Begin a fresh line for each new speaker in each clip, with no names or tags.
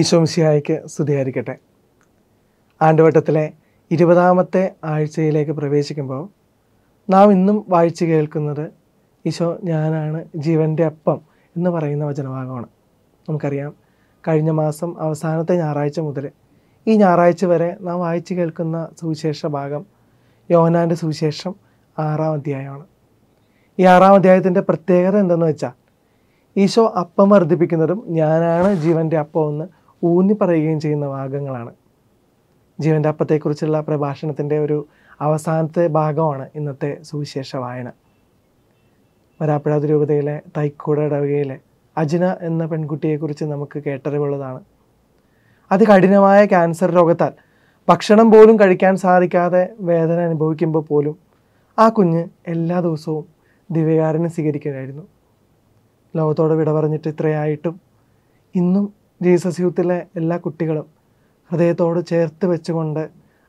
ഈശോമിസിഹായ്ക്ക് സ്തുതിയായിരിക്കട്ടെ ആണ്ടുവട്ടത്തിലെ ഇരുപതാമത്തെ ആഴ്ചയിലേക്ക് പ്രവേശിക്കുമ്പോൾ നാം ഇന്നും വായിച്ചു കേൾക്കുന്നത് ഈശോ ഞാനാണ് ജീവൻ്റെ അപ്പം എന്ന് പറയുന്ന വചനഭാഗമാണ് നമുക്കറിയാം കഴിഞ്ഞ മാസം അവസാനത്തെ ഞായറാഴ്ച മുതൽ ഈ ഞായറാഴ്ച വരെ നാം വായിച്ചു കേൾക്കുന്ന സുവിശേഷ ഭാഗം യോനാൻ്റെ സുവിശേഷം ആറാം അധ്യായമാണ് ഈ ആറാം അധ്യായത്തിൻ്റെ പ്രത്യേകത എന്തെന്ന് വെച്ചാൽ ഈശോ അപ്പം വർദ്ധിപ്പിക്കുന്നതും ഞാനാണ് ജീവൻ്റെ അപ്പം എന്ന് ഊന്നി പറയുകയും ചെയ്യുന്ന ഭാഗങ്ങളാണ് ജീവൻ്റെ അപ്പത്തെക്കുറിച്ചുള്ള പ്രഭാഷണത്തിൻ്റെ ഒരു അവസാനത്തെ ഭാഗമാണ് ഇന്നത്തെ സുവിശേഷ വായന വരാപ്പുഴ ദുരൂപതയിലെ തൈക്കൂട ഇടവകയിലെ അജിന എന്ന പെൺകുട്ടിയെക്കുറിച്ച് നമുക്ക് കേട്ടറിവുള്ളതാണ് കഠിനമായ ക്യാൻസർ രോഗത്താൽ ഭക്ഷണം പോലും കഴിക്കാൻ സാധിക്കാതെ വേദന അനുഭവിക്കുമ്പോൾ പോലും ആ കുഞ്ഞ് എല്ലാ ദിവസവും ദിവ്യകാരനെ സ്വീകരിക്കുകയായിരുന്നു ലോകത്തോട് വിട പറഞ്ഞിട്ട് ഇത്രയായിട്ടും ഇന്നും ജീസസ് യൂത്തിലെ എല്ലാ കുട്ടികളും ഹൃദയത്തോട് ചേർത്ത് വെച്ചുകൊണ്ട്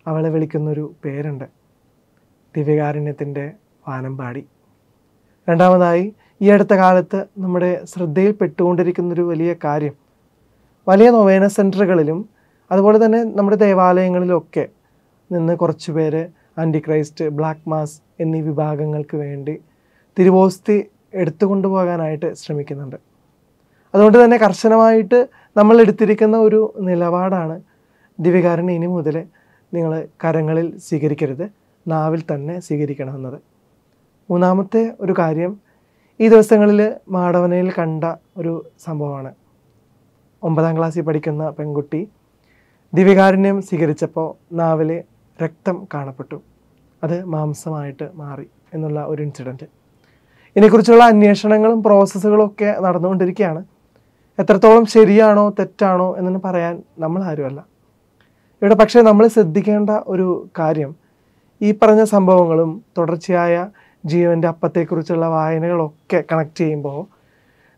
അവളെ വിളിക്കുന്നൊരു പേരുണ്ട് ദിവ്യകാരുണ്യത്തിൻ്റെ വാനമ്പാടി രണ്ടാമതായി ഈ അടുത്ത കാലത്ത് നമ്മുടെ ശ്രദ്ധയിൽപ്പെട്ടുകൊണ്ടിരിക്കുന്നൊരു വലിയ കാര്യം വലിയ നൊവേന സെൻറ്ററുകളിലും അതുപോലെ തന്നെ നമ്മുടെ ദേവാലയങ്ങളിലൊക്കെ നിന്ന് കുറച്ച് പേര് ആൻറ്റി ക്രൈസ്റ്റ് ബ്ലാക്ക് മാസ് എന്നീ വിഭാഗങ്ങൾക്ക് വേണ്ടി തിരുവോസ്തി എടുത്തുകൊണ്ടുപോകാനായിട്ട് കൊണ്ടുപോകാനായിട്ട് ശ്രമിക്കുന്നുണ്ട് അതുകൊണ്ട് തന്നെ കർശനമായിട്ട് നമ്മൾ എടുത്തിരിക്കുന്ന ഒരു നിലപാടാണ് ദിവികാരനെ ഇനി മുതൽ നിങ്ങൾ കരങ്ങളിൽ സ്വീകരിക്കരുത് നാവിൽ തന്നെ സ്വീകരിക്കണമെന്നത് മൂന്നാമത്തെ ഒരു കാര്യം ഈ ദിവസങ്ങളിൽ മാടവനയിൽ കണ്ട ഒരു സംഭവമാണ് ഒമ്പതാം ക്ലാസ്സിൽ പഠിക്കുന്ന പെൺകുട്ടി ദിവ്യകാരുണ്യം സ്വീകരിച്ചപ്പോൾ നാവിൽ രക്തം കാണപ്പെട്ടു അത് മാംസമായിട്ട് മാറി എന്നുള്ള ഒരു ഇൻസിഡൻറ്റ് ഇതിനെക്കുറിച്ചുള്ള അന്വേഷണങ്ങളും പ്രോസസ്സുകളും ഒക്കെ നടന്നുകൊണ്ടിരിക്കുകയാണ് എത്രത്തോളം ശരിയാണോ തെറ്റാണോ എന്നൊന്നും പറയാൻ നമ്മൾ ആരുമല്ല ഇവിടെ പക്ഷേ നമ്മൾ ശ്രദ്ധിക്കേണ്ട ഒരു കാര്യം ഈ പറഞ്ഞ സംഭവങ്ങളും തുടർച്ചയായ ജീവൻ്റെ അപ്പത്തെക്കുറിച്ചുള്ള വായനകളൊക്കെ കണക്ട് ചെയ്യുമ്പോൾ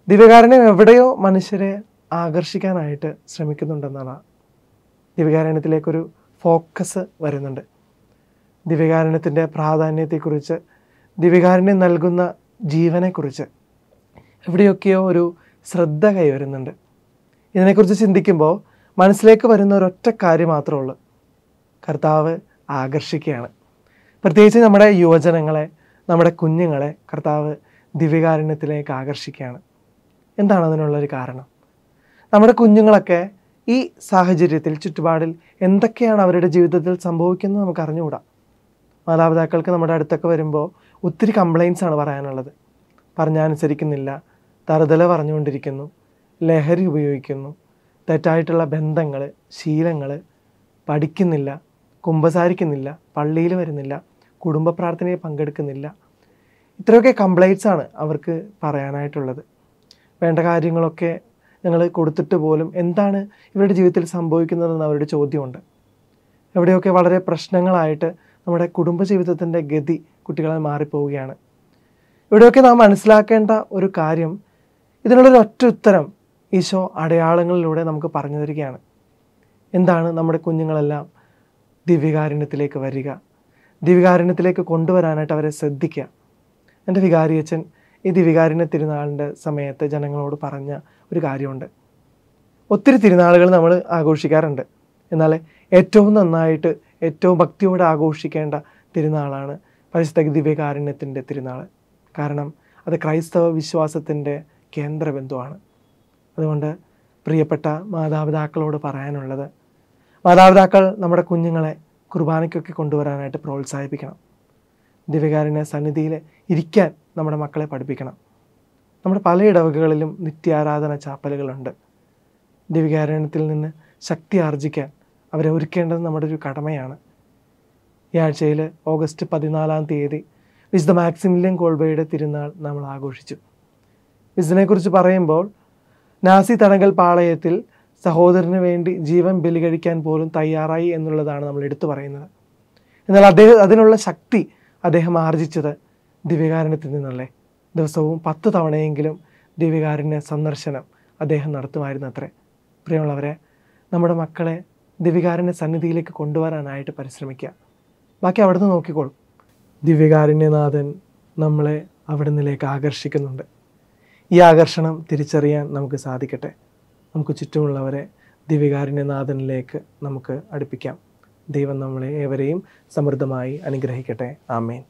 ദിവ്യകാരണ്യം എവിടെയോ മനുഷ്യരെ ആകർഷിക്കാനായിട്ട് ശ്രമിക്കുന്നുണ്ടെന്നാണ് ദിവ്യകാരുണ്യത്തിലേക്കൊരു ഫോക്കസ് വരുന്നുണ്ട് ദിവ്യകാരുണ്യത്തിൻ്റെ പ്രാധാന്യത്തെക്കുറിച്ച് ദിവ്യകാരണ്യം നൽകുന്ന ജീവനെക്കുറിച്ച് എവിടെയൊക്കെയോ ഒരു ശ്രദ്ധ കൈവരുന്നുണ്ട് ഇതിനെക്കുറിച്ച് ചിന്തിക്കുമ്പോൾ മനസ്സിലേക്ക് വരുന്ന ഒരൊറ്റ കാര്യം മാത്രമേ ഉള്ളൂ കർത്താവ് ആകർഷിക്കുകയാണ് പ്രത്യേകിച്ച് നമ്മുടെ യുവജനങ്ങളെ നമ്മുടെ കുഞ്ഞുങ്ങളെ കർത്താവ് ദിവ്യകാരുണ്യത്തിലേക്ക് ആകർഷിക്കുകയാണ് എന്താണ് അതിനുള്ളൊരു കാരണം നമ്മുടെ കുഞ്ഞുങ്ങളൊക്കെ ഈ സാഹചര്യത്തിൽ ചുറ്റുപാടിൽ എന്തൊക്കെയാണ് അവരുടെ ജീവിതത്തിൽ സംഭവിക്കുന്നത് നമുക്ക് അറിഞ്ഞുകൂടാ മാതാപിതാക്കൾക്ക് നമ്മുടെ അടുത്തൊക്കെ വരുമ്പോൾ ഒത്തിരി കംപ്ലയിൻസ് ആണ് പറയാനുള്ളത് പറഞ്ഞാൽ തറുതല പറഞ്ഞുകൊണ്ടിരിക്കുന്നു ലഹരി ഉപയോഗിക്കുന്നു തെറ്റായിട്ടുള്ള ബന്ധങ്ങൾ ശീലങ്ങൾ പഠിക്കുന്നില്ല കുമ്പസാരിക്കുന്നില്ല പള്ളിയിൽ വരുന്നില്ല കുടുംബ പ്രാർത്ഥനയിൽ പങ്കെടുക്കുന്നില്ല ഇത്രയൊക്കെ കംപ്ലൈൻറ്റ്സ് ആണ് അവർക്ക് പറയാനായിട്ടുള്ളത് വേണ്ട കാര്യങ്ങളൊക്കെ ഞങ്ങൾ കൊടുത്തിട്ട് പോലും എന്താണ് ഇവരുടെ ജീവിതത്തിൽ സംഭവിക്കുന്നതെന്ന് അവരുടെ ചോദ്യമുണ്ട് എവിടെയൊക്കെ വളരെ പ്രശ്നങ്ങളായിട്ട് നമ്മുടെ കുടുംബജീവിതത്തിൻ്റെ ഗതി കുട്ടികളെ മാറിപ്പോവുകയാണ് ഇവിടെയൊക്കെ നാം മനസ്സിലാക്കേണ്ട ഒരു കാര്യം ഇതിനുള്ളൊരു ഒറ്റ ഉത്തരം ഈശോ അടയാളങ്ങളിലൂടെ നമുക്ക് പറഞ്ഞു തരികയാണ് എന്താണ് നമ്മുടെ കുഞ്ഞുങ്ങളെല്ലാം ദിവ്യകാരുണ്യത്തിലേക്ക് വരിക ദിവ്യകാരുണ്യത്തിലേക്ക് കൊണ്ടുവരാനായിട്ട് അവരെ ശ്രദ്ധിക്കുക എൻ്റെ വികാരിയച്ഛൻ ഈ ദിവ്യകാരുണ്യ തിരുനാളിൻ്റെ സമയത്ത് ജനങ്ങളോട് പറഞ്ഞ ഒരു കാര്യമുണ്ട് ഒത്തിരി തിരുനാളുകൾ നമ്മൾ ആഘോഷിക്കാറുണ്ട് എന്നാൽ ഏറ്റവും നന്നായിട്ട് ഏറ്റവും ഭക്തിയോടെ ആഘോഷിക്കേണ്ട തിരുനാളാണ് പരിശുദ്ധ ദിവ്യകാരുണ്യത്തിൻ്റെ തിരുനാൾ കാരണം അത് ക്രൈസ്തവ വിശ്വാസത്തിൻ്റെ കേന്ദ്രബിന്ദുവാണ് അതുകൊണ്ട് പ്രിയപ്പെട്ട മാതാപിതാക്കളോട് പറയാനുള്ളത് മാതാപിതാക്കൾ നമ്മുടെ കുഞ്ഞുങ്ങളെ കുർബാനയ്ക്കൊക്കെ കൊണ്ടുവരാനായിട്ട് പ്രോത്സാഹിപ്പിക്കണം ദിവ്യകാരനെ സന്നിധിയിൽ ഇരിക്കാൻ നമ്മുടെ മക്കളെ പഠിപ്പിക്കണം നമ്മുടെ പല ഇടവകകളിലും നിത്യാരാധന ചാപ്പലുകളുണ്ട് ദിവ്യകാരണത്തിൽ നിന്ന് ശക്തി ആർജിക്കാൻ അവരെ ഒരുക്കേണ്ടത് നമ്മുടെ ഒരു കടമയാണ് ഈ ആഴ്ചയിൽ ഓഗസ്റ്റ് പതിനാലാം തീയതി വിശുദ്ധ മാക്സിമിലിയൻ കോൾബയുടെ തിരുനാൾ നമ്മൾ ആഘോഷിച്ചു ഇതിനെക്കുറിച്ച് പറയുമ്പോൾ നാസി തടങ്കൽ പാളയത്തിൽ സഹോദരന് വേണ്ടി ജീവൻ ബലികഴിക്കാൻ പോലും തയ്യാറായി എന്നുള്ളതാണ് നമ്മൾ എടുത്തു പറയുന്നത് എന്നാൽ അദ്ദേഹം അതിനുള്ള ശക്തി അദ്ദേഹം ആർജിച്ചത് ദിവ്യകാരുണ്യത്തിൽ നിന്നല്ലേ ദിവസവും പത്ത് തവണയെങ്കിലും ദിവ്യകാരുണ്യ സന്ദർശനം അദ്ദേഹം നടത്തുമായിരുന്നു അത്രേ പ്രിയമുള്ളവരെ നമ്മുടെ മക്കളെ ദിവ്യകാരൻ്റെ സന്നിധിയിലേക്ക് കൊണ്ടുവരാനായിട്ട് പരിശ്രമിക്കുക ബാക്കി അവിടുന്ന് നോക്കിക്കോളും ദിവ്യകാരുണ്യനാഥൻ നമ്മളെ അവിടുന്നിലേക്ക് ആകർഷിക്കുന്നുണ്ട് ഈ ആകർഷണം തിരിച്ചറിയാൻ നമുക്ക് സാധിക്കട്ടെ നമുക്ക് ചുറ്റുമുള്ളവരെ ദിവ്യകാരുണ്യനാഥനിലേക്ക് നമുക്ക് അടുപ്പിക്കാം ദൈവം നമ്മളെ ഏവരെയും സമൃദ്ധമായി അനുഗ്രഹിക്കട്ടെ ആമേൻ